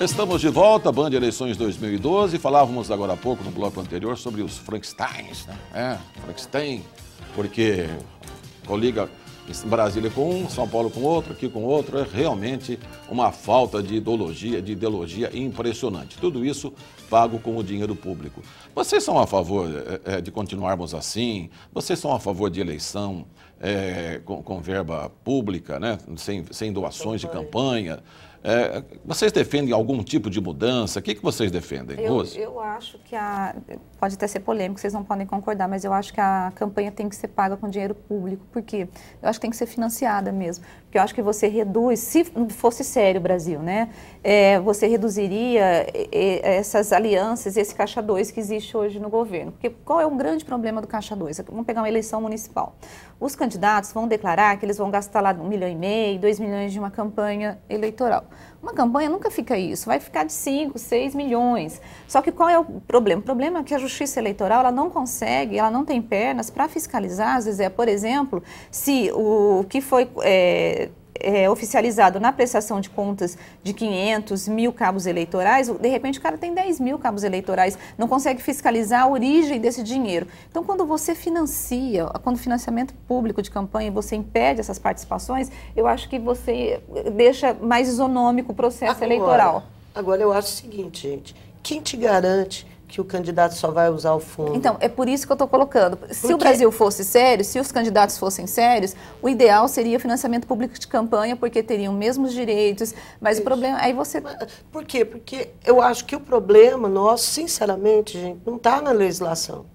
Estamos de volta, Band Eleições 2012. Falávamos agora há pouco, no bloco anterior, sobre os Frankensteins, né? É, Frankenstein, porque coliga Brasília com um, São Paulo com outro, aqui com outro. É realmente uma falta de ideologia, de ideologia impressionante. Tudo isso pago com o dinheiro público. Vocês são a favor é, é de continuarmos assim? Vocês são a favor de eleição é, com, com, verba pública, né? sem, sem doações de campanha? É, vocês defendem algum tipo de mudança? O que, que vocês defendem, eu, Rose? Eu acho que a. Pode até ser polêmico, vocês não podem concordar, mas eu acho que a campanha tem que ser paga com dinheiro público. Por quê? Eu acho que tem que ser financiada mesmo. Porque eu acho que você reduz, se fosse sério o Brasil, né? É, você reduziria essas alianças, esse caixa 2 que existe hoje no governo. Porque qual é o grande problema do caixa 2? É vamos pegar uma eleição municipal os candidatos vão declarar que eles vão gastar lá um milhão e meio, dois milhões de uma campanha eleitoral. Uma campanha nunca fica isso, vai ficar de 5, 6 milhões. Só que qual é o problema? O problema é que a justiça eleitoral ela não consegue, ela não tem pernas para fiscalizar, é, por exemplo, se o que foi é, é, oficializado na prestação de contas de 500 mil cabos eleitorais, de repente o cara tem 10 mil cabos eleitorais, não consegue fiscalizar a origem desse dinheiro. Então, quando você financia, quando o financiamento público de campanha você impede essas participações, eu acho que você deixa mais isonômico o processo agora, eleitoral. Agora, eu acho o seguinte, gente: quem te garante que o candidato só vai usar o fundo. Então, é por isso que eu estou colocando. Porque... Se o Brasil fosse sério, se os candidatos fossem sérios, o ideal seria financiamento público de campanha, porque teriam os mesmos direitos, mas isso. o problema... Aí você... Por quê? Porque eu acho que o problema nosso, sinceramente, gente, não está na legislação.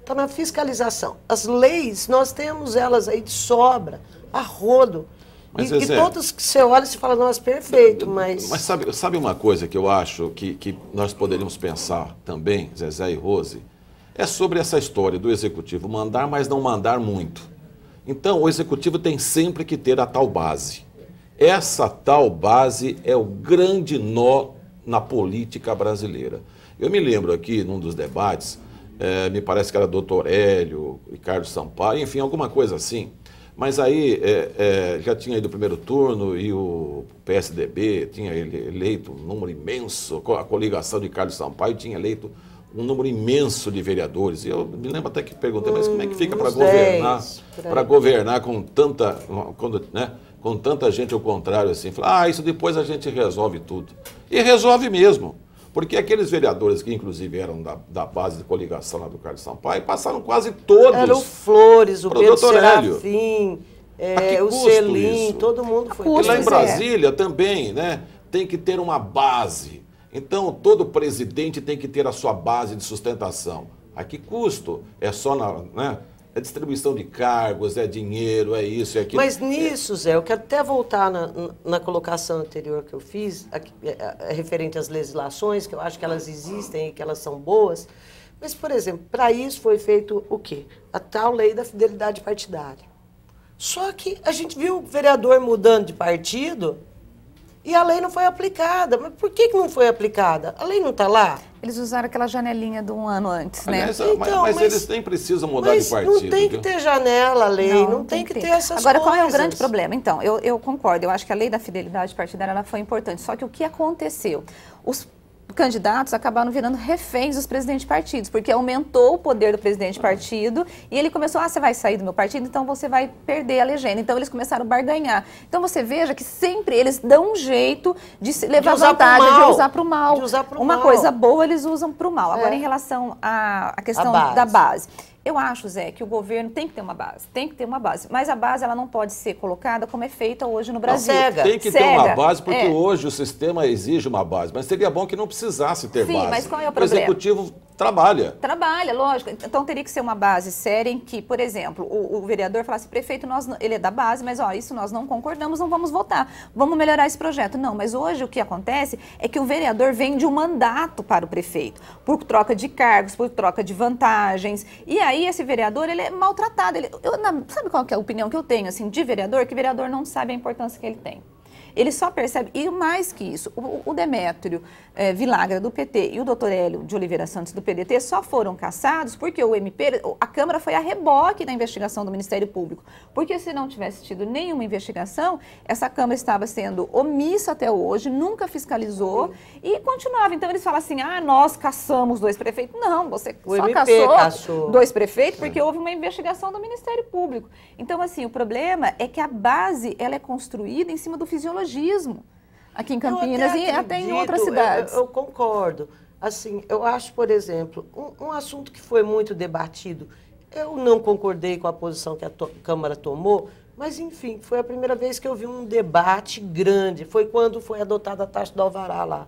Está na fiscalização. As leis, nós temos elas aí de sobra, a rodo. Mas, e, Zezé, e que você olha e fala, nossa, perfeito, mas... Mas sabe, sabe uma coisa que eu acho que, que nós poderíamos pensar também, Zezé e Rose, é sobre essa história do executivo mandar, mas não mandar muito. Então, o executivo tem sempre que ter a tal base. Essa tal base é o grande nó na política brasileira. Eu me lembro aqui, num dos debates, é, me parece que era doutor Hélio, Ricardo Sampaio, enfim, alguma coisa assim, mas aí é, é, já tinha ido o primeiro turno e o PSDB tinha eleito um número imenso, a coligação de Carlos Sampaio tinha eleito um número imenso de vereadores. E eu me lembro até que perguntei, hum, mas como é que fica hum, para governar, para governar com tanta, quando, né, com tanta gente ao contrário assim? Falar, ah, isso depois a gente resolve tudo. E resolve mesmo. Porque aqueles vereadores que, inclusive, eram da, da base de coligação lá do Carlos Sampaio, passaram quase todos. Eram o Flores, o Pedro Serafim, é, o Selim, todo mundo foi. Custo, e lá em é. Brasília é. também, né? Tem que ter uma base. Então, todo presidente tem que ter a sua base de sustentação. A que custo? É só na. Né? é distribuição de cargos, é dinheiro, é isso, é aquilo. Mas é nisso, Zé, eu quero até voltar na, na colocação anterior que eu fiz, a, a, a, é, é, referente às legislações, que eu acho que elas existem e que elas são boas. Mas, por exemplo, para isso foi feito o quê? A tal lei da fidelidade partidária. Só que a gente viu o vereador mudando de partido e a lei não foi aplicada. Mas por que, que não foi aplicada? A lei não está lá? Eles usaram aquela janelinha de um ano antes, né? Aliás, então, mas, mas, então, eles nem precisam mudar de partido. Não tem que ter janela, lei, não, não tem, tem, que ter, ter essas Agora, coisas. qual é o grande problema? Então, eu, eu concordo, eu acho que a lei da fidelidade partidária ela foi importante. Só que o que aconteceu? Os candidatos acabaram virando reféns dos presidentes de partidos, porque aumentou o poder do presidente de uhum. partido e ele começou, ah, você vai sair do meu partido, então você vai perder a legenda. Então eles começaram a barganhar. Então você veja que sempre eles dão um jeito de levar de vantagem, mal, de usar para o mal. Uma mal. coisa boa eles usam para o mal. Agora, é. em relação à, à questão base. da base. Eu acho, Zé, que o governo tem que ter uma base, tem que ter uma base, mas a base ela não pode ser colocada como é feita hoje no Brasil. Não, Tem que cega. ter uma base, porque é. hoje o sistema exige uma base, mas seria bom que não precisasse ter Sim, base. Sim, mas qual é o problema? O executivo Trabalha. Trabalha, lógico. Então teria que ser uma base séria em que, por exemplo, o, o vereador falasse, assim, prefeito, nós, ele é da base, mas ó, isso nós não concordamos, não vamos votar. Vamos melhorar esse projeto. Não, mas hoje o que acontece é que o vereador vende um mandato para o prefeito, por troca de cargos, por troca de vantagens. E aí esse vereador, ele é maltratado. Ele, eu, na, sabe qual é a opinião que eu tenho, assim, de vereador? Que vereador não sabe a importância que ele tem. Ele só percebe, e mais que isso, o, o Demétrio é, Vilagra do PT e o doutor Hélio de Oliveira Santos do PDT só foram caçados porque o MP, a Câmara foi a reboque da investigação do Ministério Público. Porque se não tivesse tido nenhuma investigação, essa Câmara estava sendo omissa até hoje, nunca fiscalizou Sim. e continuava. Então eles falam assim: ah, nós caçamos dois prefeitos. Não, você o só caçou, caçou, dois prefeitos Sim. porque é. houve uma investigação do Ministério Público. Então, assim, o problema é que a base ela é construída em cima do fisiologismo neologismo aqui em Campinas até e até em outras cidades. Eu, eu, concordo. Assim, eu acho, por exemplo, um, um, assunto que foi muito debatido. Eu não concordei com a posição que a to Câmara tomou, mas, enfim, foi a primeira vez que eu vi um debate grande. Foi quando foi adotada a taxa do alvará lá.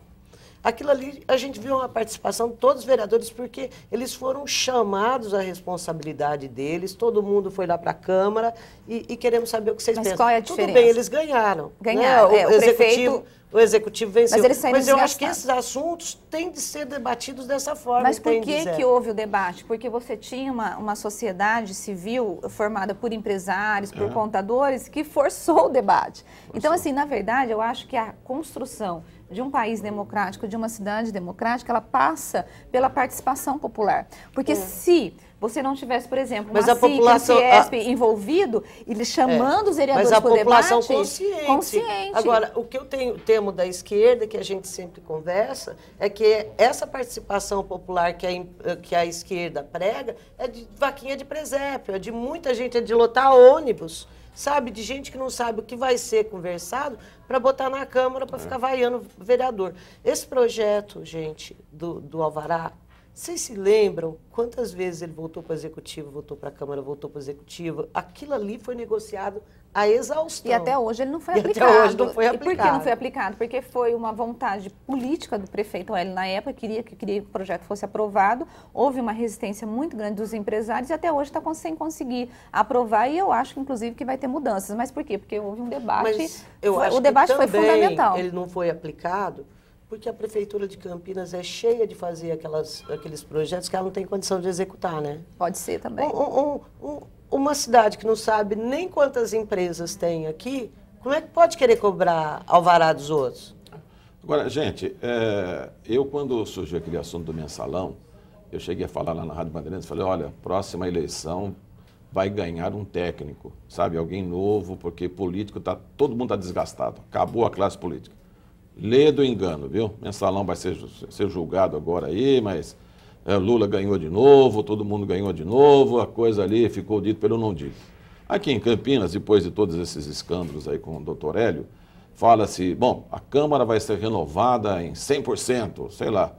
Aquilo ali, a gente viu uma participação de todos os vereadores, porque eles foram chamados à responsabilidade deles, todo mundo foi lá para a Câmara e, e, queremos saber o que vocês mas pensam. Qual é a diferença? Tudo bem, eles ganharam. Né? Ganharam. Né? O, é, o, o, executivo, prefeito... o executivo venceu. Mas, eles mas eu acho que esses assuntos têm de ser debatidos dessa forma. Mas por que, que houve o debate? Porque você tinha uma, uma sociedade civil formada por empresários, por ah. contadores, que forçou o debate. Então, forçou. Então, assim, na verdade, eu acho que a construção de um país democrático, de uma cidade democrática, ela passa pela participação popular. Porque é. se você não tivesse, por exemplo, mas uma a população, a... envolvido e chamando é, os vereadores para o debate... Mas a população consciente. consciente. Agora, o que eu tenho, temo da esquerda, que a gente sempre conversa, é que essa participação popular que a, que a esquerda prega é de vaquinha de presépio, é de muita gente, é de lotar ônibus sabe, de gente que não sabe o que vai ser conversado para botar na Câmara para é. ficar vaiando o vereador. Esse projeto, gente, do, do Alvará, vocês se lembram quantas vezes ele voltou para o executivo, voltou para a Câmara, voltou para o executivo? Aquilo ali foi negociado a exaustão. E até hoje ele não foi e aplicado. Até hoje não foi aplicado. E por que não foi aplicado? Porque foi uma vontade política do prefeito ele na época, queria que, queria que o projeto fosse aprovado. Houve uma resistência muito grande dos empresários e até hoje está sem conseguir aprovar. E eu acho, inclusive, que vai ter mudanças. Mas por quê? Porque houve um debate. Mas eu acho o debate que foi fundamental. Ele não foi aplicado porque a prefeitura de Campinas é cheia de fazer aquelas, aqueles projetos que ela não tem condição de executar, né? Pode ser também. Um, um, um, uma cidade que não sabe nem quantas empresas tem aqui, como é que pode querer cobrar alvará dos outros? Agora, gente, é, eu quando surgiu aquele assunto do mensalão, eu cheguei a falar lá na Rádio Bandeirantes, falei, olha, próxima eleição vai ganhar um técnico, sabe, alguém novo, porque político tá, todo mundo está desgastado, acabou a classe política. Lê do engano, viu? Mensalão vai ser, ser julgado agora aí, mas é, Lula ganhou de novo, todo mundo ganhou de novo, a coisa ali ficou dito pelo não dito. Aqui em Campinas, depois de todos esses escândalos aí com o doutor Hélio, fala-se, bom, a Câmara vai ser renovada em 100%, sei lá.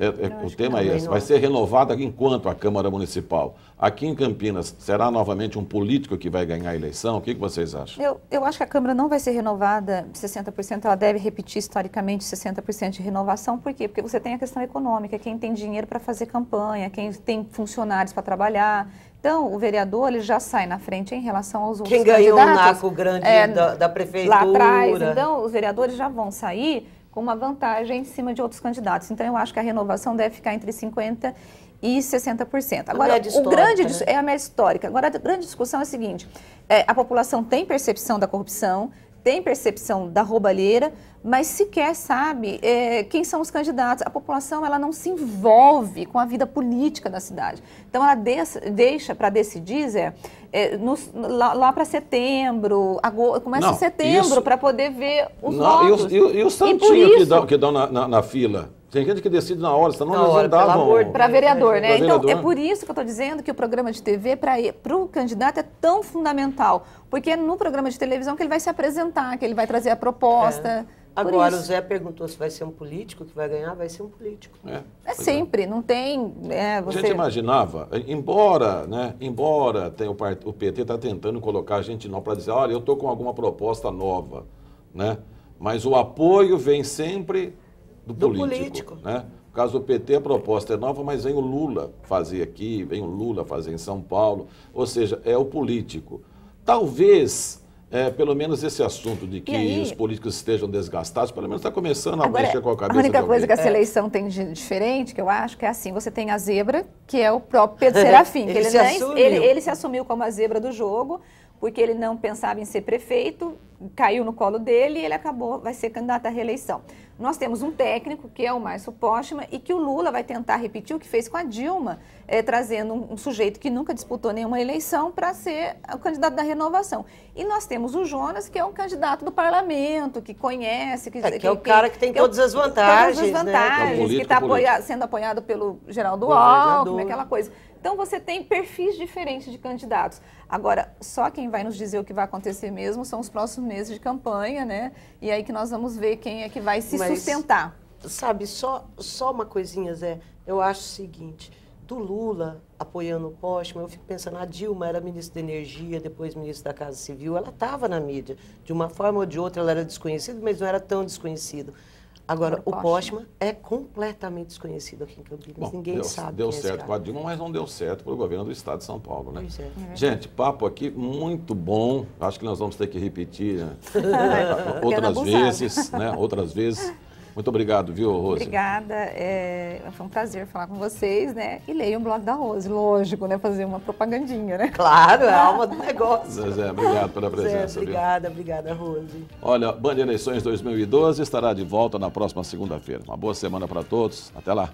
É, é, o tema é esse. Não. Vai ser renovada enquanto a Câmara Municipal? Aqui em Campinas, será novamente um político que vai ganhar a eleição? O que, que vocês acham? Eu, eu acho que a Câmara não vai ser renovada 60%, ela deve repetir historicamente 60% de renovação. Por quê? Porque você tem a questão econômica, quem tem dinheiro para fazer campanha, quem tem funcionários para trabalhar, então, o vereador ele já sai na frente em relação aos outros Quem ganhou o um naco grande é, da, da, prefeitura. Lá atrás, então, os vereadores já vão sair uma vantagem em cima de outros candidatos. Então, eu acho que a renovação deve ficar entre 50% e 60%. Agora, o grande né? é a média histórica. Agora, a grande discussão é a seguinte: é, a população tem percepção da corrupção, tem percepção da roubalheira, mas sequer sabe é, quem são os candidatos. A população ela não se envolve com a vida política da cidade. Então ela deixa para decidir, Zé, é, no, lá, lá para setembro, começa não, setembro para poder ver os não, votos. E, os, e, e isso, que dão, que dão na, na, na fila? Tem gente que decide na hora, senão na eles hora, davam. Para é vereador, né? Pra então, é vereador. é por isso que eu estou dizendo que o programa de TV para o candidato é tão fundamental. Porque é no programa de televisão que ele vai se apresentar, que ele vai trazer a proposta. É. Agora, o Zé perguntou se vai ser um político que vai ganhar, vai ser um político. É, é, é. sempre, é. não tem. É, né, você... A gente imaginava, eh, embora, né, embora tenha o, part... o PT está tentando colocar a gente não para dizer, olha, eu estou com alguma proposta nova, né? Mas o apoio vem sempre do, do político, político. Né? No caso do PT, a proposta é nova, mas vem o Lula fazer aqui, vem o Lula fazer em São Paulo, ou seja, é o político. Talvez é, pelo menos esse assunto de que aí, os políticos estejam desgastados, pelo menos está começando a agora, mexer com a cabeça. A única coisa que essa é. eleição tem de diferente, que eu acho, que é assim: você tem a zebra, que é o próprio Pedro Serafim, que ele, se é ele, ele, se assumiu como a zebra do jogo, porque ele não pensava em ser prefeito, caiu no colo dele e ele acabou, vai ser candidato à reeleição. Nós temos um técnico, que é o Márcio Postman, e que o Lula vai tentar repetir o que fez com a Dilma, é, trazendo um, um, sujeito que nunca disputou nenhuma eleição para ser o candidato da renovação. E nós temos o Jonas, que é um candidato do parlamento, que conhece... Que, é, que, é que é o cara que tem que é todas, é, as vantagens, todas as vantagens. Né? É que está apoia, sendo apoiado pelo Geraldo Alckmin, aquela coisa. Então você tem perfis diferentes de candidatos. Agora, só quem vai nos dizer o que vai acontecer mesmo são os próximos meses de campanha, né? E aí que nós vamos ver quem é que vai se Mas, sustentar. Sabe, só, só uma coisinha, Zé. Eu acho o seguinte, do Lula apoiando o Postman, eu fico pensando, a Dilma era ministra da Energia, depois ministra da Casa Civil, ela estava na mídia. De uma forma ou de outra, ela era desconhecida, mas não era tão desconhecida. Agora, o Postman é completamente desconhecido aqui em Campinas, Bom, ninguém deu, sabe. Deu é certo é com a Dilma, mas não deu certo para o governo do Estado de São Paulo, né? É. é Gente, papo aqui muito bom. Acho que nós vamos ter que repetir né? outras vezes, né? Outras vezes. Muito obrigado, viu, Rose? Obrigada. É, foi um prazer falar com vocês, né? E leiam o blog da Rose, lógico, né? Fazer uma propagandinha, né? Claro, é a alma do negócio. Zé, obrigado pela presença. Zé, obrigada, viu? obrigada, Rose. Olha, Band Eleições 2012 estará de volta na próxima segunda-feira. Uma boa semana para todos. Até lá.